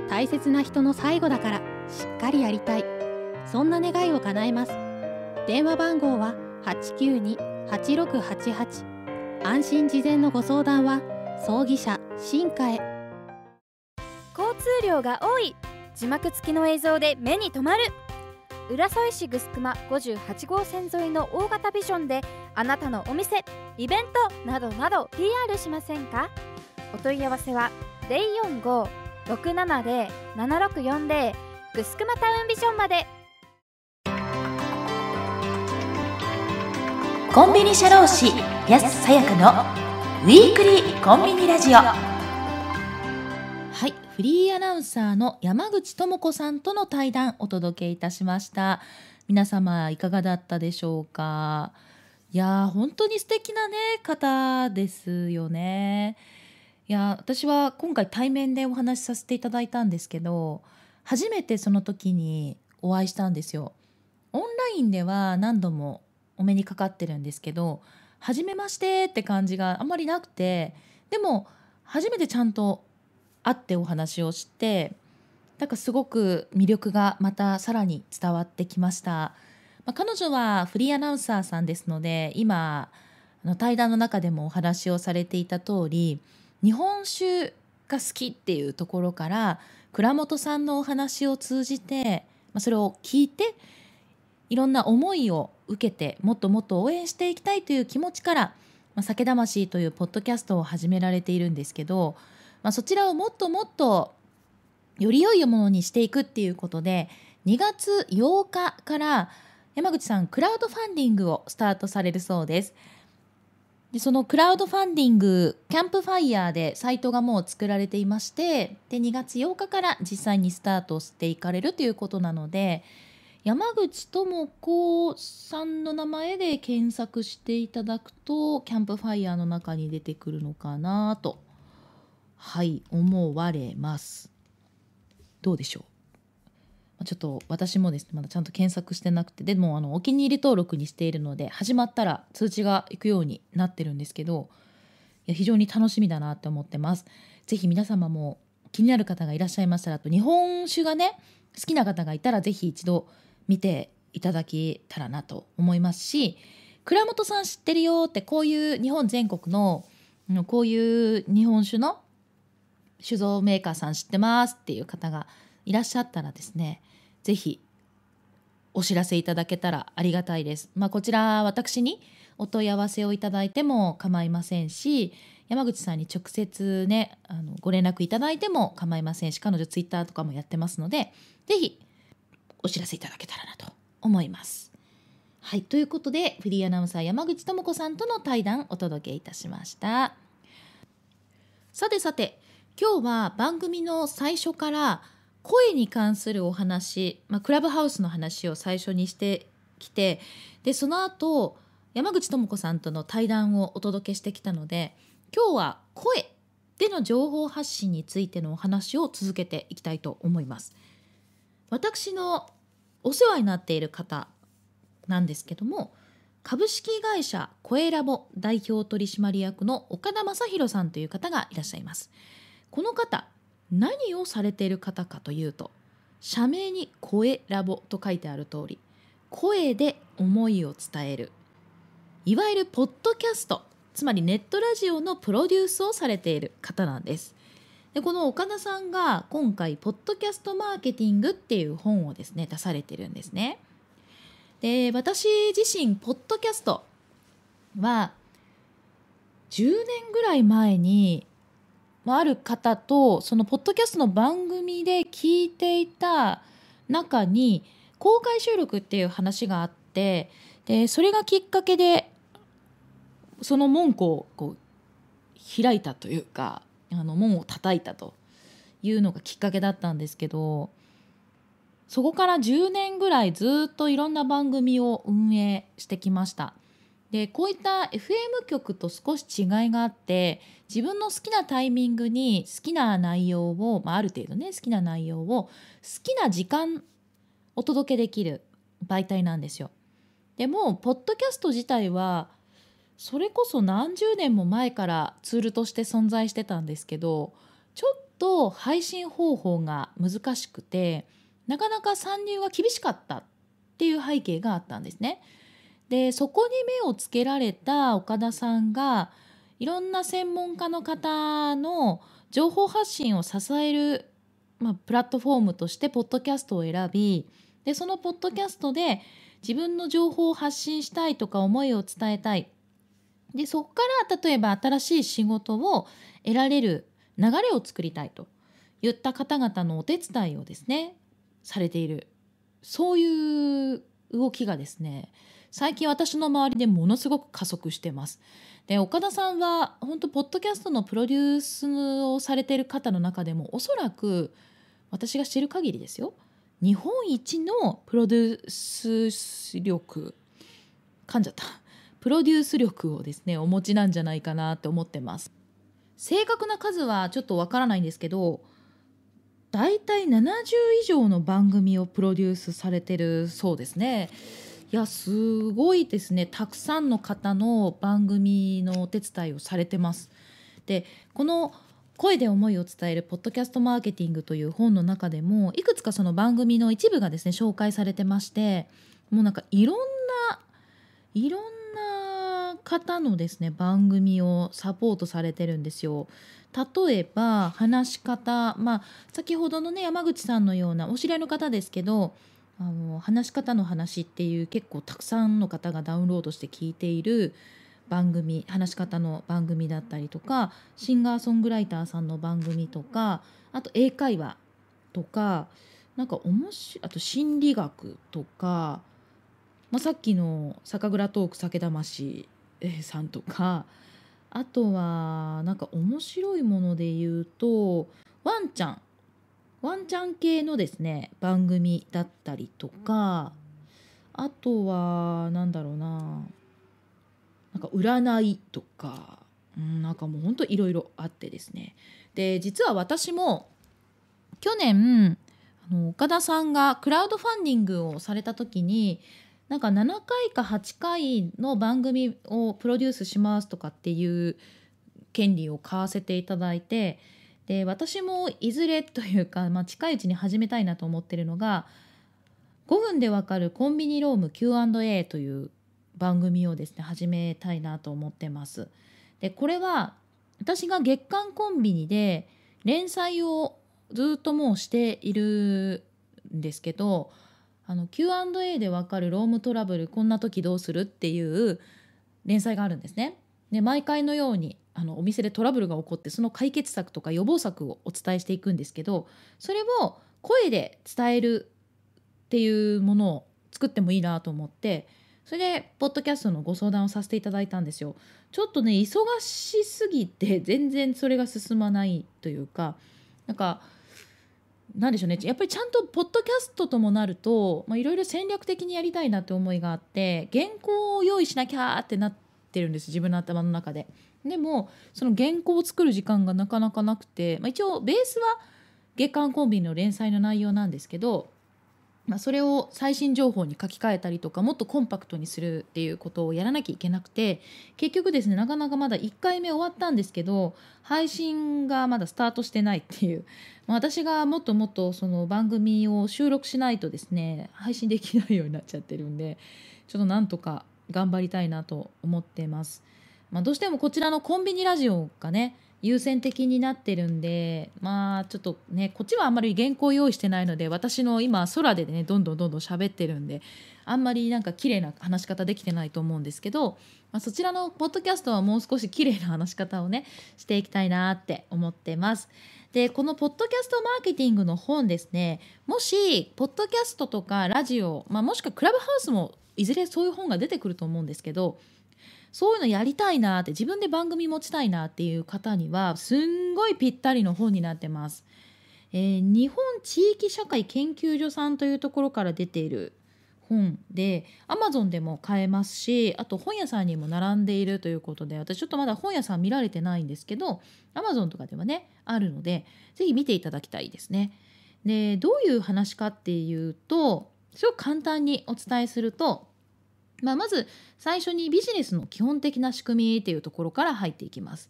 大切な人の最後だからしっかりやりたいそんな願いを叶えます電話番号は892-8688安心事前のご相談は葬儀社新華へ交通量が多い字幕付きの映像で目に留まる浦添市グスクマ58号線沿いの大型ビジョンであなたのお店イベントなどなど PR しませんかお問い合わせは045-670-7640ぐすくまタウンビジョンまでコンビニ社労士安さやかのウィークリーコンビニラジオはいフリーアナウンサーの山口智子さんとの対談お届けいたしました皆様いかがだったでしょうかいや本当に素敵なね方ですよねいや私は今回対面でお話しさせていただいたんですけど初めてその時にお会いしたんですよオンラインでは何度もお目にかかってるんですけど初めましてって感じがあんまりなくてでも初めてちゃんと会ってお話をしてなんかすごく魅力がまたさらに伝わってきました、まあ、彼女はフリーアナウンサーさんですので今あの対談の中でもお話をされていた通り日本酒が好きっていうところから倉本さんのお話を通じて、まあ、それを聞いていろんな思いを受けてもっともっと応援していきたいという気持ちから「まあ、酒魂」というポッドキャストを始められているんですけど、まあ、そちらをもっともっとより良いものにしていくっていうことで2月8日から山口さんクラウドファンディングをスタートされるそうです。でそのクラウドファンディングキャンプファイヤーでサイトがもう作られていましてで2月8日から実際にスタートしていかれるということなので山口智子さんの名前で検索していただくとキャンプファイヤーの中に出てくるのかなとはい思われますどうでしょうちょっと私もですねまだちゃんと検索してなくてでもあのお気に入り登録にしているので始まったら通知がいくようになってるんですけどいや非常に楽しみだなって思ってます。ぜひ皆様も気になる方がいらっしゃいましたらあと日本酒がね好きな方がいたらぜひ一度見ていただけたらなと思いますし倉本さん知ってるよってこういう日本全国のこういう日本酒の酒造メーカーさん知ってますっていう方がいらっしゃったらですね是非お知らせいただけたらありがたいです。まあ、こちら私にお問い合わせをいただいても構いませんし山口さんに直接ねあのご連絡いただいても構いませんし彼女ツイッターとかもやってますので是非お知らせいただけたらなと思います。はいということでフリーアナウンサー山口智子さんとの対談お届けいたしましたさてさて今日は番組の最初から声に関するお話、まあ、クラブハウスの話を最初にしてきてでその後山口智子さんとの対談をお届けしてきたので今日は声での情報発信についてのお話を続けていきたいと思います。私のお世話になっている方なんですけども株式会社コエラボ代表取締役の岡田雅宏さんという方がいらっしゃいますこの方何をされている方かというと社名に「声ラボ」と書いてある通り声で思いを伝えるいわゆるポッドキャストつまりネットラジオのプロデュースをされている方なんですでこの岡田さんが今回「ポッドキャストマーケティング」っていう本をですね出されてるんですね。で私自身ポッドキャストは10年ぐらい前にある方とそのポッドキャストの番組で聞いていた中に公開収録っていう話があってでそれがきっかけでその門戸をこう開いたというかあの門を叩いたというのがきっかけだったんですけどそこから10年ぐらいずっといろんな番組を運営してきました。でこういった FM 局と少し違いがあって自分の好きなタイミングに好きな内容を、まあ、ある程度ね好きな内容を好きな時間お届けできる媒体なんですよ。でもポッドキャスト自体はそれこそ何十年も前からツールとして存在してたんですけどちょっと配信方法が難しくてなかなか参入が厳しかったっていう背景があったんですね。でそこに目をつけられた岡田さんがいろんな専門家の方の情報発信を支える、まあ、プラットフォームとしてポッドキャストを選びでそのポッドキャストで自分の情報を発信したいとか思いを伝えたいでそこから例えば新しい仕事を得られる流れを作りたいといった方々のお手伝いをですねされているそういう動きがですね最近私の周りでものすごく加速してます。で岡田さんは本当ポッドキャストのプロデュースをされている方の中でもおそらく私が知る限りですよ日本一のプロデュース力噛んじゃったプロデュース力をですねお持ちなんじゃないかなって思ってます正確な数はちょっとわからないんですけどだいたい70以上の番組をプロデュースされてるそうですねいやすごいですねたくさんの方の番組のお手伝いをされてますでこの声で思いを伝えるポッドキャストマーケティングという本の中でもいくつかその番組の一部がですね紹介されてましてもうなんかいろんないろんな方のですね番組をサポートされてるんですよ。例えば話し方、まあ、先ほどのね山口さんのようなお知り合いの方ですけどあの話し方の話っていう結構たくさんの方がダウンロードして聞いている番組話し方の番組だったりとかシンガーソングライターさんの番組とかあと英会話とかなんか面白いあと心理学とかまあ、さっきの酒蔵トーク酒魂さんとかあとはなんか面白いもので言うとワンちゃんワンちゃん系のですね番組だったりとかあとは何だろうななんか占いとか、うん、なんかもうほんといろいろあってですねで実は私も去年あの岡田さんがクラウドファンディングをされた時になんか7回か8回の番組をプロデュースしますとかっていう権利を買わせていただいてで私もいずれというか、まあ、近いうちに始めたいなと思ってるのが5分でわかるコンビニローム Q&A という番組をですね始めたいなと思ってます。でこれは私が月刊コンビニで連載をずっともうしているんですけどあの Q&A でわかるロームトラブルこんな時どうするっていう連載があるんですね。で毎回のようにあのお店でトラブルが起こってその解決策とか予防策をお伝えしていくんですけどそれを声で伝えるっていうものを作ってもいいなと思ってそれでポッドキャストのご相談をさせていただいたんですよ。ちょっとね忙しすぎて全然それが進まないというかなんかなんでしょうねやっぱりちゃんとポッドキャストともなるといろいろ戦略的にやりたいなって思いがあって原稿を用意しなきゃってなってるんです自分の頭の中で。でもその原稿を作る時間がなかなかなくて、まあ、一応ベースは月刊コンビの連載の内容なんですけどまあ、それを最新情報に書き換えたりとかもっとコンパクトにするっていうことをやらなきゃいけなくて結局ですねなかなかまだ1回目終わったんですけど配信がまだスタートしてないっていう、[LAUGHS] まあ、私がもっともっとその番組を収録しないとですね配信できないようになっちゃってるんでちょっとなんとか頑張りたいなと思ってます。まあ、どうしてもこちらのコンビニラジオがね優先的になってるんでまあちょっとねこっちはあんまり原稿用意してないので私の今空でねどんどんどんどん喋ってるんであんまりなんか綺麗な話し方できてないと思うんですけど、まあ、そちらのポッドキャストはもう少し綺麗な話し方をねしていきたいなって思ってます。でこのポッドキャストマーケティングの本ですねもしポッドキャストとかラジオ、まあ、もしくはクラブハウスもいずれそういう本が出てくると思うんですけどそういうのやりたいなって自分で番組持ちたいなっていう方にはすんごいぴったりの本になってます。えー、日本地域社会研究所さんというところから出ている本で Amazon でも買えますしあと本屋さんにも並んでいるということで私ちょっとまだ本屋さん見られてないんですけど Amazon とかではねあるので是非見ていただきたいですね。でどういう話かっていうとすごく簡単にお伝えするとまあ、まず最初にビジネスの基本的な仕組みっていうところから入っていきます。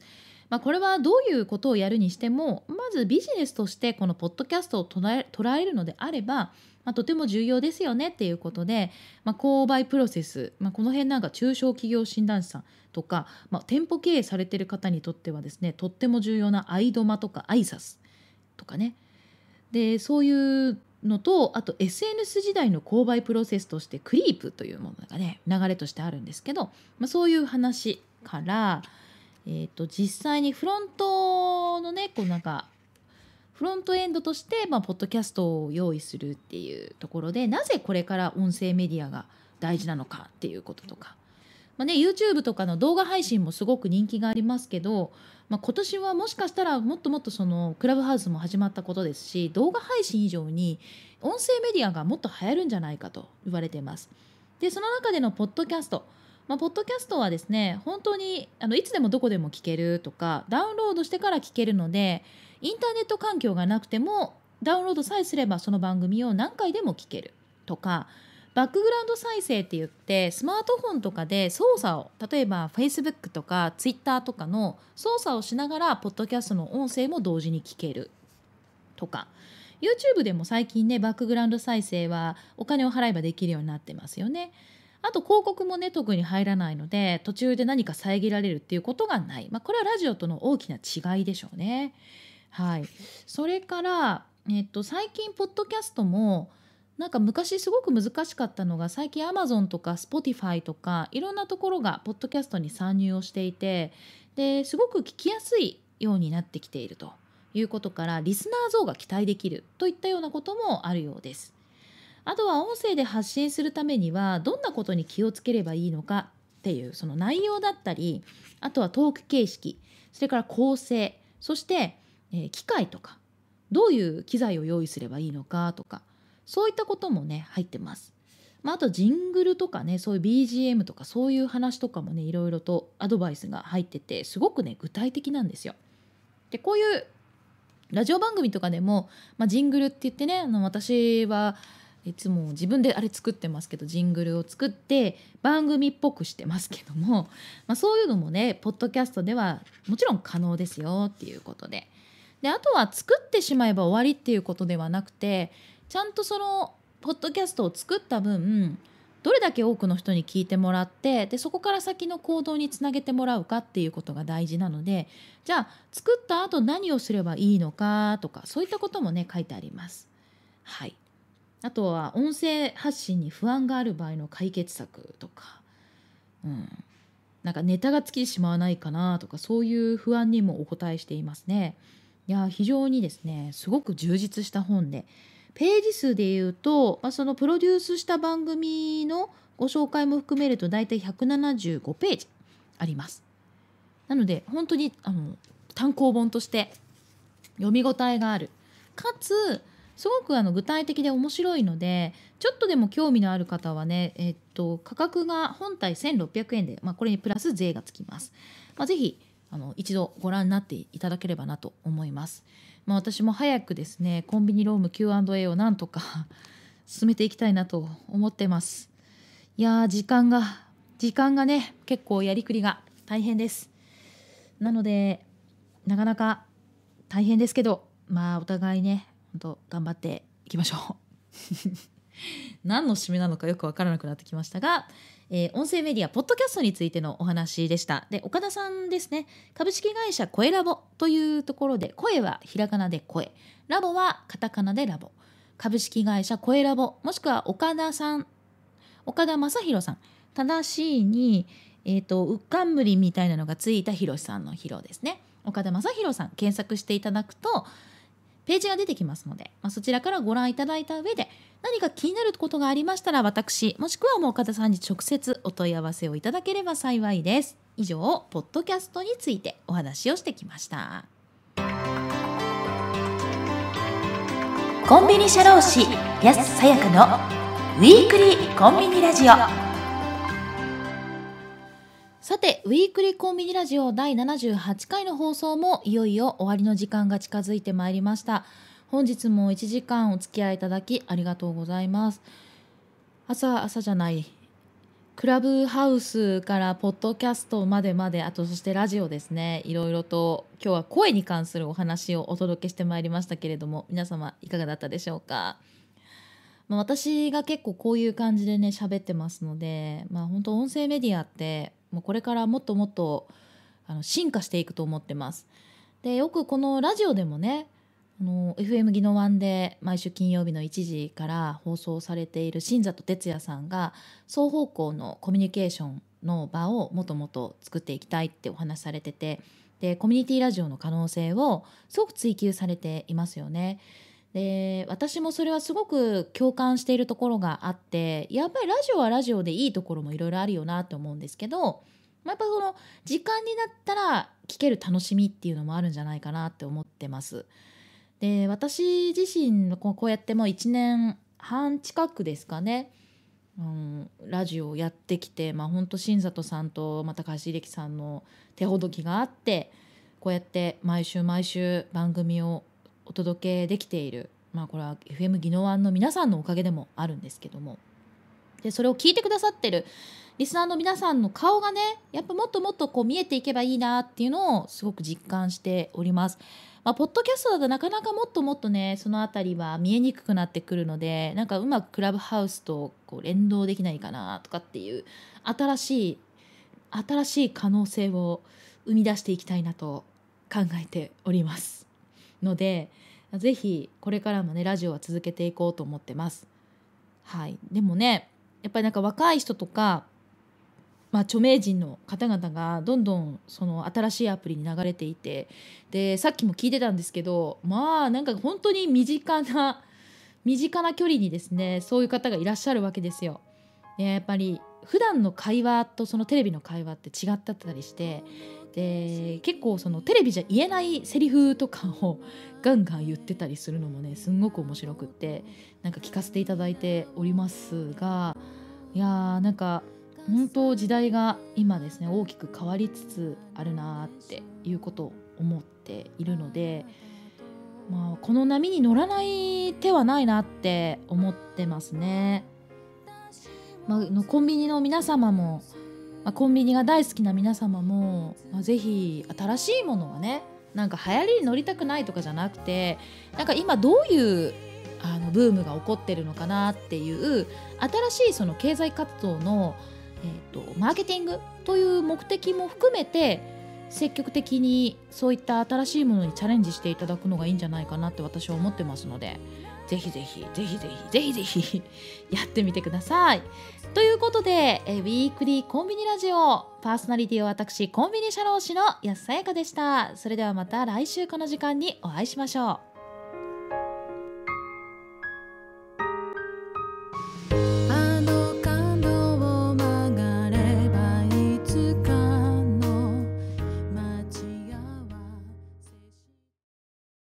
まあ、これはどういうことをやるにしてもまずビジネスとしてこのポッドキャストを捉えるのであれば、まあ、とても重要ですよねっていうことで、まあ、購買プロセス、まあ、この辺なんか中小企業診断士さんとか、まあ、店舗経営されてる方にとってはですねとっても重要なアイドマとか挨拶とかねでそういうのとあと SNS 時代の購買プロセスとしてクリープというものがね流れとしてあるんですけど、まあ、そういう話から、えーと、実際にフロントのねこうなんかフロントエンドとして、まあ、ポッドキャストを用意するっていうところでなぜこれから音声メディアが大事なのかっていうこととか、まあね、YouTube とかの動画配信もすごく人気がありますけどまあ、今年はもしかしたらもっともっとそのクラブハウスも始まったことですし動画配信以上に音声メディアがもっと流行るんじゃないかと言われています。でその中でのポッドキャストまあ、ポッドキャストはですね本当にあのいつでもどこでも聞けるとかダウンロードしてから聞けるのでインターネット環境がなくてもダウンロードさえすればその番組を何回でも聞けるとかバックグラウンド再生って言ってスマートフォンとかで操作を例えば Facebook とか Twitter とかの操作をしながらポッドキャストの音声も同時に聞けるとか YouTube でも最近ねバックグラウンド再生はお金を払えばできるようになってますよね。あと広告もね特に入らないので途中で何か遮られるっていうことがない、まあ、これはラジオとの大きな違いでしょうね。はい、それから、えっと、最近ポッドキャストもなんか昔すごく難しかったのが最近アマゾンとかスポティファイとかいろんなところがポッドキャストに参入をしていてですごく聞きやすいようになってきているということからリスナー像が期待できるといったようなこともあるようです。あとは音声で発信するためにはどんなことに気をつければいいのかっていうその内容だったりあとはトーク形式それから構成そして、機械とかどういう機材を用意すればいいのかとかそういったこともね入ってます。まあ、あとジングルとかねそういう BGM とかそういう話とかもねいろいろとアドバイスが入っててすごくね具体的なんですよ。でこういうラジオ番組とかでも、まあ、ジングルって言ってねあの私はいつも自分であれ作ってますけどジングルを作って番組っぽくしてますけども、[LAUGHS] まあ、そういうのもねポッドキャストではもちろん可能ですよっていうことでであとは作ってしまえば終わりっていうことではなくてちゃんとそのポッドキャストを作った分どれだけ多くの人に聞いてもらってでそこから先の行動につなげてもらうかっていうことが大事なのでじゃあ作った後何をすればいいのかとかそういったこともね書いてあります。はい、あとは音声発信に不安がある場合の解決策とか、うん、なんかネタが尽きてしまわないかなとかそういう不安にもお答えしていますね。いや非常にですねすごく充実した本でページ数でいうと、まあ、そのプロデュースした番組のご紹介も含めると大体175ページあります。なので本当にあの単行本として読み応えがあるかつすごくあの具体的で面白いのでちょっとでも興味のある方はね、えっと、価格が本体1600円で、まあ、これにプラス税がつきます。まあ、ぜひあの一度ご覧になっていただければなと思います。まあ、私も早くですねコンビニローム Q&A をなんとか [LAUGHS] 進めていきたいなと思ってますいやー時間が時間がね結構やりくりが大変ですなのでなかなか大変ですけどまあお互いねほんと頑張っていきましょう [LAUGHS] 何の締めなのかよく分からなくなってきましたがえー、音声メディア、ポッドキャストについてのお話でした。で、岡田さんですね、株式会社声ラボというところで、声はひらがなで声、ラボはカタカナでラボ、株式会社声ラボ、もしくは岡田さん、岡田正宏さん、正しいに、えっ、ー、と、うっかんむりみたいなのがついたひろしさんのひろですね。岡田正宏さん、検索していただくと、ページが出てきますので、まあ、そちらからご覧いただいた上で何か気になることがありましたら私もしくはもう岡田さんに直接お問い合わせをいただければ幸いです。以上ポッドキャストについてお話をしてきました。コンビニ社労士安さやかのウィークリーコンビニラジオさて、ウィークリーコンビニラジオ第78回の放送もいよいよ終わりの時間が近づいてまいりました。本日も1時間お付き合いいただきありがとうございます。朝、朝じゃない。クラブハウスからポッドキャストまでまで、あとそしてラジオですね。いろいろと今日は声に関するお話をお届けしてまいりましたけれども、皆様いかがだったでしょうか。まあ、私が結構こういう感じでね、喋ってますので、まあ本当音声メディアって、もうこれからもっともっとあの進化していくと思ってます。でよくこのラジオでもねあの FM 技能湾」で毎週金曜日の1時から放送されている新里哲也さんが双方向のコミュニケーションの場をもともと作っていきたいってお話されててでコミュニティラジオの可能性をすごく追求されていますよね。で私もそれはすごく共感しているところがあってやっぱりラジオはラジオでいいところもいろいろあるよなと思うんですけど、まあ、やっぱその時間になったら聞ける楽しみっていうのもあるんじゃないかなって思ってます。で私自身こうやってもう1年半近くですかね、うん、ラジオをやってきて、まあ、ほんと新里さんとまた柏秀樹さんの手ほどきがあってこうやって毎週毎週番組をお届けできている、まあ、これは FM 技能案の皆さんのおかげでもあるんですけどもでそれを聞いてくださってるリスナーの皆さんの顔がねやっぱもっともっとこう見えていけばいいなっていうのをすごく実感しております。まあ、ポッドキャストだとなかなかもっともっとねその辺りは見えにくくなってくるのでなんかうまくクラブハウスとこう連動できないかなとかっていう新しい新しい可能性を生み出していきたいなと考えております。ので是非これからもねラジオは続けていこうと思ってます。はい、でもねやっぱりなんか若い人とか、まあ、著名人の方々がどんどんその新しいアプリに流れていてでさっきも聞いてたんですけどまあなんか本当に身近な身近な距離にですねそういう方がいらっしゃるわけですよ。やっぱり普段の会話とそのテレビの会話って違ったったりしてで結構そのテレビじゃ言えないセリフとかをガンガン言ってたりするのもねすんごく面白くってなんか聞かせていただいておりますがいやーなんか本当時代が今ですね大きく変わりつつあるなっていうことを思っているので、まあ、この波に乗らない手はないなって思ってますね。まあ、コンビニの皆様もまあ、コンビニが大好きな皆様も、まあ、ぜひ新しいものはねなんか流行りに乗りたくないとかじゃなくてなんか今どういうあのブームが起こってるのかなっていう新しいその経済活動の、えーと、マーケティングという目的も含めて積極的にそういった新しいものにチャレンジしていただくのがいいんじゃないかなって私は思ってますのでぜひぜひぜひぜひぜひぜひやってみてください。ということで、えウィークリーコンビニラジオパーソナリティは私コンビニ社労士の安さやかでしたそれではまた来週この時間にお会いしましょう